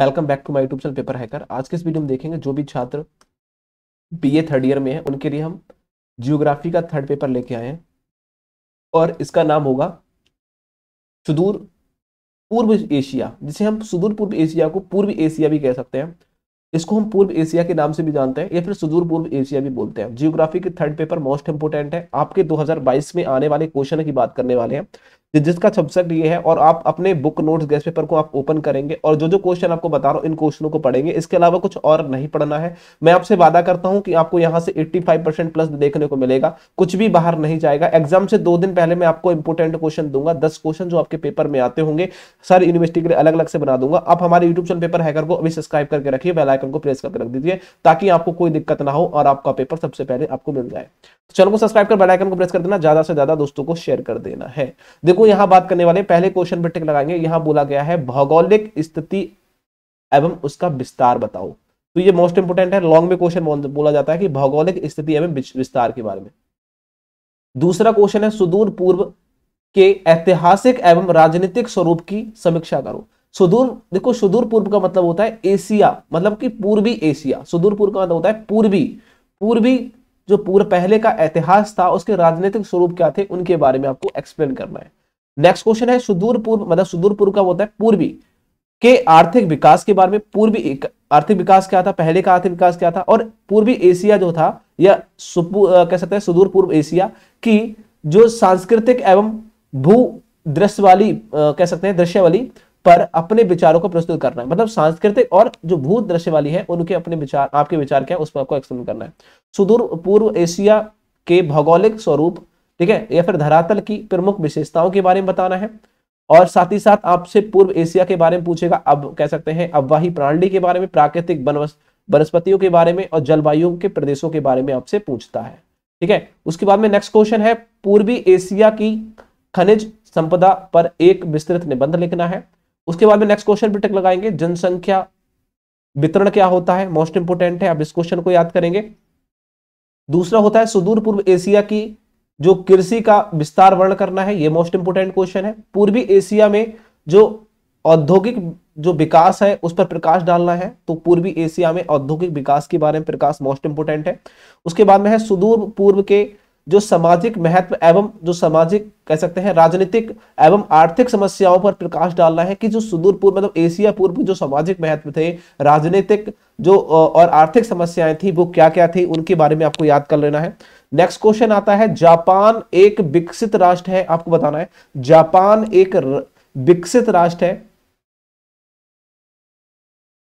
welcome back to my YouTube channel paper hacker आज के इस वीडियो में देखेंगे जो भी छात्र बीए थर्ड ईयर में है उनके लिए हम जियोग्राफी का थर्ड पेपर लेके आए हैं और इसका नाम होगा सुदूर पूर्व एशिया जिसे हम सुदूर पूर्व एशिया को पूर्व एशिया भी कह सकते हैं इसको हम पूर्व एशिया के नाम से भी जानते हैं या फिर सुदूर पूर्व एशिया भी बोलते हैं जियोग्राफी के थर्ड पेपर मोस्ट इंपोर्टेंट है आपके 2022 में आने वाले क्वेश्चन की बात करने वाले हैं जिसका सब्जेक्ट ये है और आप अपने बुक नोट्स गैस पेपर को आप ओपन करेंगे और जो जो क्वेश्चन आपको बता रहा हूँ इन क्वेश्चनों को पढ़ेंगे इसके अलावा कुछ और नहीं पढ़ना है मैं आपसे वादा करता हूँ कि आपको यहाँ से 85 परसेंट प्लस देखने को मिलेगा कुछ भी बाहर नहीं जाएगा एग्जाम से दो दिन पहले मैं आपको इंपोर्टेंट क्वेश्चन दूंगा दस क्वेश्चन जो आपके पेपर में आते होंगे सर यूनिवर्सिटी के लिए अलग अलग से बना दूंगा आप हमारे यूट्यूब चैनल पेपर हैकर को अभी सब्सक्राइब करके रखिए बेलाइकन को प्रेस करके रख दीजिए ताकि आपको कोई दिक्कत ना हो और आपका पेपर सबसे पहले आपको मिल जाए तो चैनल को सब्सक्राइब कर बेलाइकन को प्रेस कर देना ज्यादा से ज्यादा दोस्तों को शेयर कर देना है देखो यहां बात करने वाले पहले क्वेश्चन पर टिक लगाएंगे यहां बोला गया है भौगोलिक स्थिति एवं उसका विस्तार बताओ तो ये मोस्ट इंपोर्टेंट है लॉन्ग में क्वेश्चन बोला जाता है कि भौगोलिक स्थिति एवं विस्तार के बारे में दूसरा क्वेश्चन है सुदूर पूर्व के ऐतिहासिक एवं राजनीतिक स्वरूप की समीक्षा करो सुदूर देखो सुदूर पूर्व का मतलब होता है एशिया मतलब कि पूर्वी एशिया सुदूर पूर्व का मतलब होता है पूर्वी पूर्वी जो पूर्व पहले का इतिहास था उसके राजनीतिक स्वरूप क्या थे उनके बारे में आपको एक्सप्लेन करना है नेक्स्ट क्वेश्चन है सुदूर पूर्व मतलब सुदूर पूर्व का होता है पूर्वी के आर्थिक विकास के बारे में पूर्वी आर्थिक विकास क्या था पहले का आर्थिक विकास क्या था और पूर्वी एशिया जो था या कह सकते हैं सुदूर पूर्व एशिया की जो सांस्कृतिक एवं भू दृश्य वाली कह सकते हैं दृश्य वाली पर अपने विचारों को प्रस्तुत करना है मतलब सांस्कृतिक और जो भूत दृश्य वाली है उनके अपने विचार आपके विचार क्या है उस पर आपको एक्सप्लेन करना है सुदूर पूर्व एशिया के भौगोलिक स्वरूप ठीक है या फिर धरातल की प्रमुख विशेषताओं के बारे में बताना है और साथ ही साथ आपसे पूर्व एशिया के बारे में पूछेगा अब कह सकते हैं अवाही प्रणाली के बारे में प्राकृतिक वनस्पतियों के बारे में और जलवायु के प्रदेशों के बारे में आपसे पूछता है ठीक है उसके बाद में नेक्स्ट क्वेश्चन है पूर्वी एशिया की खनिज संपदा पर एक विस्तृत निबंध लिखना है उसके बाद में नेक्स्ट क्वेश्चन बिटक लगाएंगे जनसंख्या वितरण क्या होता है मोस्ट इंपोर्टेंट है आप इस क्वेश्चन को याद करेंगे दूसरा होता है सुदूर पूर्व एशिया की जो कृषि का विस्तार वर्ण करना है ये मोस्ट इंपोर्टेंट क्वेश्चन है पूर्वी एशिया में जो औद्योगिक जो विकास है उस पर प्रकाश डालना है तो पूर्वी एशिया में औद्योगिक विकास के बारे में प्रकाश मोस्ट इंपोर्टेंट है उसके बाद में है सुदूर पूर्व के जो सामाजिक महत्व एवं जो सामाजिक कह सकते हैं राजनीतिक एवं आर्थिक समस्याओं पर प्रकाश डालना है कि जो सुदूर पूर्व मतलब एशिया पूर्व जो सामाजिक महत्व थे राजनीतिक जो और आर्थिक समस्याएं थी वो क्या क्या थी उनके बारे में आपको याद कर लेना है नेक्स्ट क्वेश्चन आता है जापान एक विकसित राष्ट्र है आपको बताना है जापान एक विकसित राष्ट्र है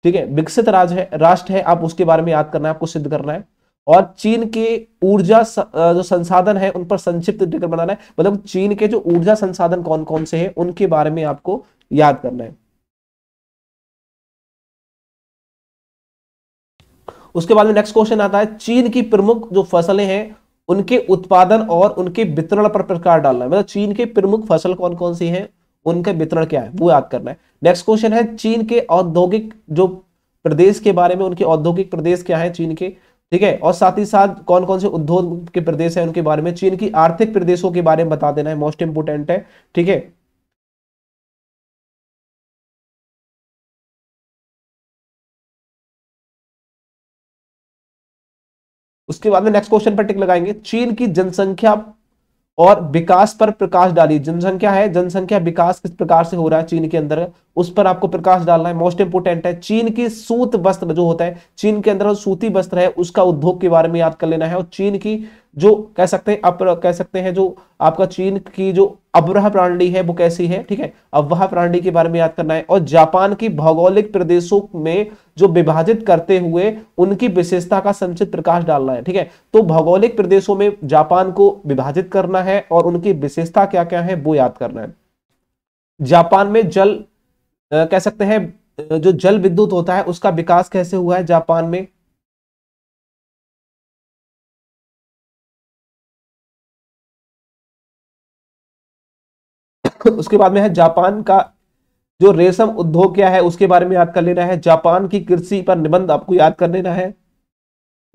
ठीक है विकसित राज्य है राष्ट्र है आप उसके बारे में याद करना है आपको सिद्ध करना है और चीन के ऊर्जा जो संसाधन है उन पर संक्षिप्त बनाना है मतलब चीन के जो ऊर्जा संसाधन कौन कौन से हैं उनके बारे में आपको याद करना है उसके बाद में नेक्स्ट क्वेश्चन आता है चीन की प्रमुख जो फसलें हैं उनके उत्पादन और उनके वितरण पर प्रकार डालना है मतलब चीन के प्रमुख फसल कौन कौन सी है उनके वितरण क्या है वो याद करना है नेक्स्ट क्वेश्चन है चीन के औद्योगिक जो प्रदेश के बारे में उनके औद्योगिक प्रदेश क्या है चीन के ठीक है और साथ ही साथ कौन कौन से उद्योग के प्रदेश है उनके बारे में चीन की आर्थिक प्रदेशों के बारे में बता देना है मोस्ट इंपोर्टेंट है ठीक है उसके बाद में नेक्स्ट क्वेश्चन पर टिक लगाएंगे चीन की जनसंख्या और विकास पर प्रकाश डालिए जनसंख्या है जनसंख्या विकास किस प्रकार से हो रहा है चीन के अंदर उस पर आपको प्रकाश डालना है मोस्ट इंपोर्टेंट है चीन की सूत वस्त्र जो होता है चीन के अंदर सूती वस्त्र है उसका उद्योग के बारे में याद कर लेना है और चीन की जो कह सकते हैं अपर कह सकते हैं जो आपका चीन की जो अब्रह प्रणाली है वो कैसी है ठीक है अवह प्रणाली के बारे में याद करना है और जापान की भौगोलिक प्रदेशों में जो विभाजित करते हुए उनकी विशेषता का संचित प्रकाश डालना है ठीक है तो भौगोलिक प्रदेशों में जापान को विभाजित करना है और उनकी विशेषता क्या क्या है वो याद करना है जापान में जल कह सकते हैं जो जल विद्युत होता है उसका विकास कैसे हुआ है जापान में उसके बाद में है जापान का जो रेशम उद्योग क्या है उसके बारे में याद कर लेना है जापान की कृषि पर निबंध आपको याद कर लेना है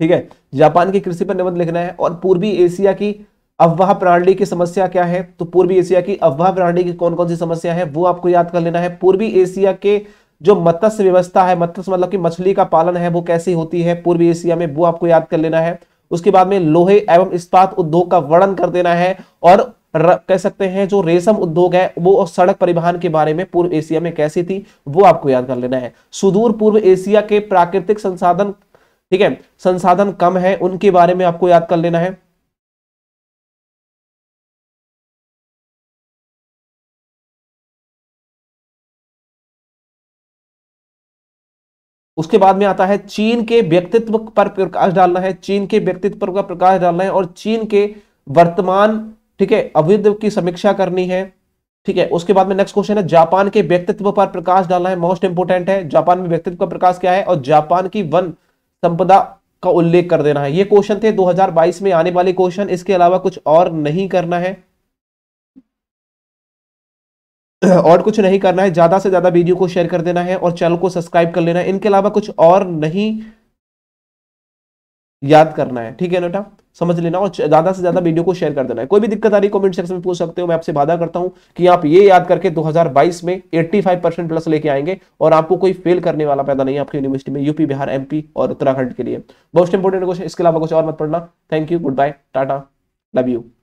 ठीक है जापान की कृषि पर निबंध लिखना है और पूर्वी एशिया की अफवाह प्रणाली की समस्या क्या है तो पूर्वी एशिया की अफवाह प्रणाली की कौन कौन सी समस्या है वो आपको याद कर लेना है पूर्वी एशिया के जो मत्स्य व्यवस्था है मत्स्य मतलब कि मछली का पालन है वो कैसी होती है पूर्वी एशिया में वो आपको याद कर लेना है उसके बाद में लोहे एवं इस्पात उद्योग का वर्णन कर देना है और कह सकते हैं जो रेशम उद्योग है वो और सड़क परिवहन के बारे में पूर्व एशिया में कैसी थी वो आपको याद कर लेना है सुदूर पूर्व एशिया के प्राकृतिक संसाधन ठीक है संसाधन कम है उनके बारे में आपको याद कर लेना है उसके बाद में आता है चीन के व्यक्तित्व पर प्रकाश डालना है चीन के व्यक्तित्व पर प्रकाश डालना है और चीन के वर्तमान ठीक है अवैध की समीक्षा करनी है ठीक है उसके बाद में नेक्स्ट क्वेश्चन है जापान के व्यक्तित्व पर प्रकाश डालना है मोस्ट इंपोर्टेंट है जापान में व्यक्तित्व का प्रकाश क्या है और जापान की वन संपदा का उल्लेख कर देना है ये क्वेश्चन थे 2022 में आने वाले क्वेश्चन इसके अलावा कुछ और नहीं करना है और कुछ नहीं करना है ज्यादा से ज्यादा वीडियो को शेयर कर देना है और चैनल को सब्सक्राइब कर लेना है इनके अलावा कुछ और नहीं याद करना है ठीक है बेटा समझ लेना और ज्यादा से ज्यादा वीडियो को शेयर कर देना है कोई भी दिक्कत आ रही कमेंट सेक्शन में पूछ सकते हो मैं आपसे वादा करता हूं कि आप ये याद करके 2022 में 85 परसेंट प्लस लेके आएंगे और आपको कोई फेल करने वाला पैदा नहीं आपकी यूनिवर्सिटी में यूपी बिहार एमपी और उत्तराखंड के लिए मोस्ट इंपोर्टेंट क्वेश्चन इसके अलावा कुछ और मत पढ़ना thank you goodbye tata love you